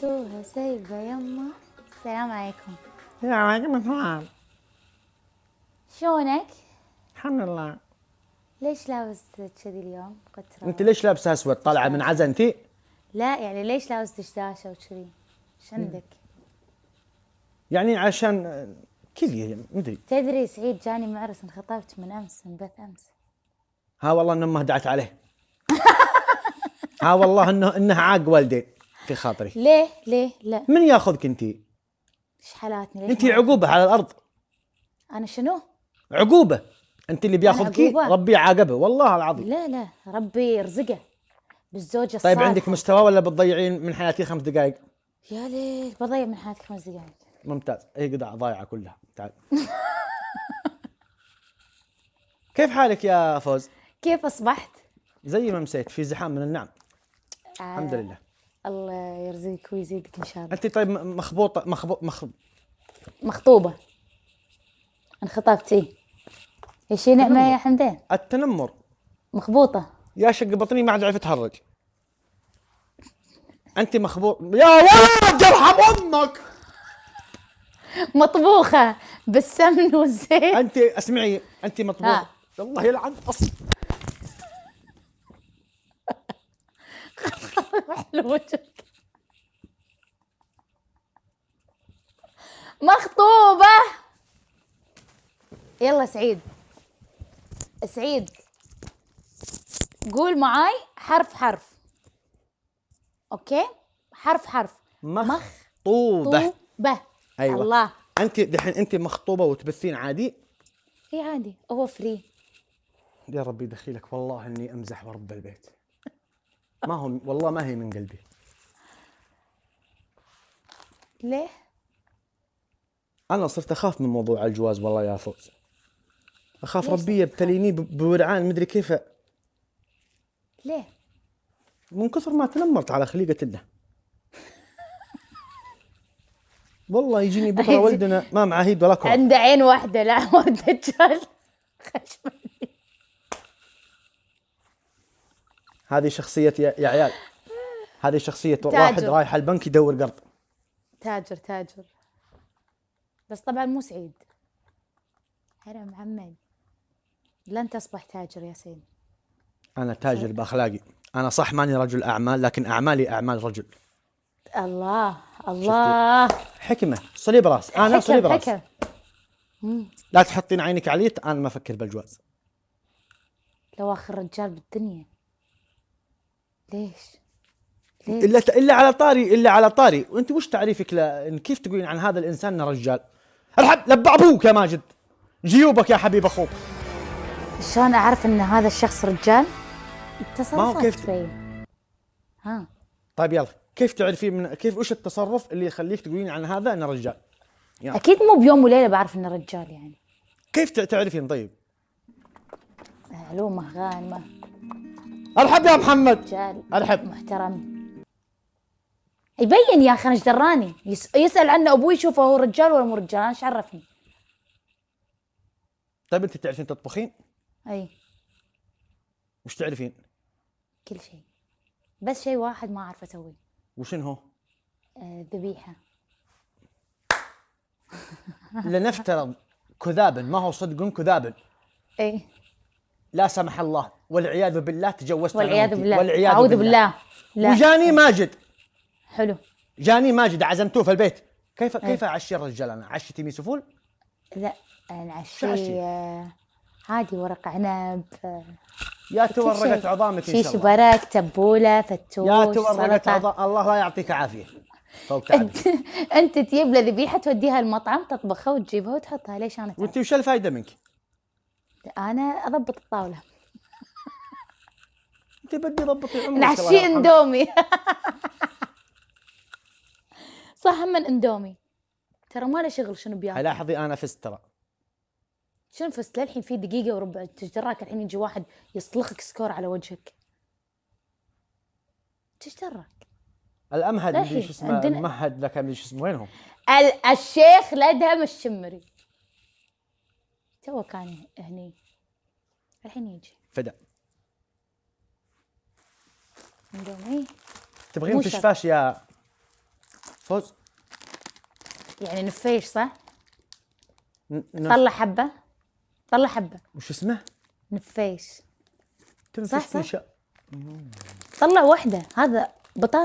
توها سايبة يما السلام عليكم وعليكم السلام شلونك؟ الحمد لله ليش لابس كذي اليوم قطرة؟ انت ليش لابسه اسود؟ طالعه من عزا انت؟ لا يعني ليش لابس دشداشه وكذي؟ ايش عندك؟ يعني عشان كذي مدري تدري سعيد جاني معرس انخطبت من امس من بث امس ها والله ان امه دعت عليه ها والله انه انه عاق والدي في خاطري ليه ليه لا من ياخذك انت ايش حالاتني انت عقوبه على الارض انا شنو عقوبه انت اللي بياخذك ربي عاقبه والله العظيم لا لا ربي يرزقه بالزوجه طيب، الصالحه طيب عندك مستوى ولا بتضيعين من حياتي خمس دقائق يا ليل بضيع من حياتي خمس دقائق ممتاز هي إيه، قدع ضايعه كلها تعال كيف حالك يا فوز؟ كيف اصبحت؟ زي ما مسيت في زحام من النعم آه. الحمد لله الله يرزقك ويزيدك ان شاء الله انت طيب مخبوطه مخبو مخ... مخطوبه انخطبت ايه ايش نعمه يا حمدان التنمر مخبوطه يا شق بطني ما عاد عرفت اتهرج انت مخبوط يا ولد ارحم امك مطبوخه بالسمن والزيت انت اسمعي انت مطبوخه الله يلعن اصلا حلو وجهك مخطوبة يلا سعيد سعيد قول معاي حرف حرف اوكي حرف حرف مخطوبة مخطوبة ايوه الله انت دحين انت مخطوبة وتبثين عادي؟ اي عادي هو فري يا ربي دخيلك والله اني امزح ورب البيت ما هم والله ما هي من قلبي ليه؟ انا صرت اخاف من موضوع الجواز والله يا فوز اخاف ربي يبتليني بورعان مدري كيف ليه؟ من كثر ما تنمرت على خليقه الله والله يجيني بكره ولدنا ما معاه ولا كره عنده عين واحده لا هو الدجال خشمي هذه شخصية يا عيال هذه شخصية تاجر. واحد رايح البنك يدور قرض تاجر تاجر بس طبعا مو سعيد حرام محمد لن تصبح تاجر يا سيد أنا تاجر بأخلاقي أنا صح ماني رجل أعمال لكن أعمالي أعمال رجل الله الله حكمة صليب راس أنا حكم صليب راس حكم. لا تحطين عينك علي أنا ما أفكر بالجواز لو آخر رجال بالدنيا ليش؟ الا الا على طاري الا على طاري وانت وش تعريفك ل... كيف تقولين عن هذا الانسان انه رجال؟ الحب لبع ابوك يا ماجد جيوبك يا حبيب اخوك شلون اعرف ان هذا الشخص رجال؟ التصرفات شوي ها طيب يلا كيف تعرفين من كيف وش التصرف اللي يخليك تقولين عن هذا انه رجال؟ يعني. اكيد مو بيوم وليله بعرف انه رجال يعني كيف تعرفين طيب؟ علومه غانمه الحب يا محمد رجال الحب محترم يبين يا اخي انا ايش دراني يس... يسال عنه ابوي يشوفه هو رجال ولا مو رجال انا ايش عرفني طيب انت تعرفين تطبخين؟ اي وش تعرفين؟ كل شيء بس شيء واحد ما اعرف اسويه وشنو هو؟ آه، ذبيحه لنفترض كذابا ما هو صدق كذابا اي لا سمح الله والعياذ بالله تجوزت والعياذ بالله والعياذ اعوذ بالله, بالله. لا. وجاني ماجد حلو جاني ماجد عزمتوه في البيت كيف كيف اعشي الرجال انا عشتي مي سفول؟ لا انا عشي عادي ورق عنب يا تورقت عظامك ان شاء الله برك تبوله فتوش يا تورقت عظام الله لا يعطيك عافيه انت تجيب له ذبيحه توديها المطعم تطبخها وتجيبها وتحطها ليش انا وانت وش الفائده منك؟ انا اضبط الطاوله انت بدي ضبطي عمرك نعشي اندومي صح هم اندومي ترى ما له شغل شنو بياكل لاحظي انا فزت ترى شنو فزت للحين في دقيقه وربع تجدرك الحين يجي واحد يصلخك سكور على وجهك تجدرك الامهد اللي شو اسمه عندنا... المهد لك مدري شو اسمه وينهم الشيخ لدهم الشمري تو كان هني الحين يجي فدا اندومي تبغين تشفاش يا فوز يعني نفيش صح؟ نف... طلع حبه طلع حبه وش اسمه؟ نفيش تنفش صح صح؟ طلع واحده هذا بطاطا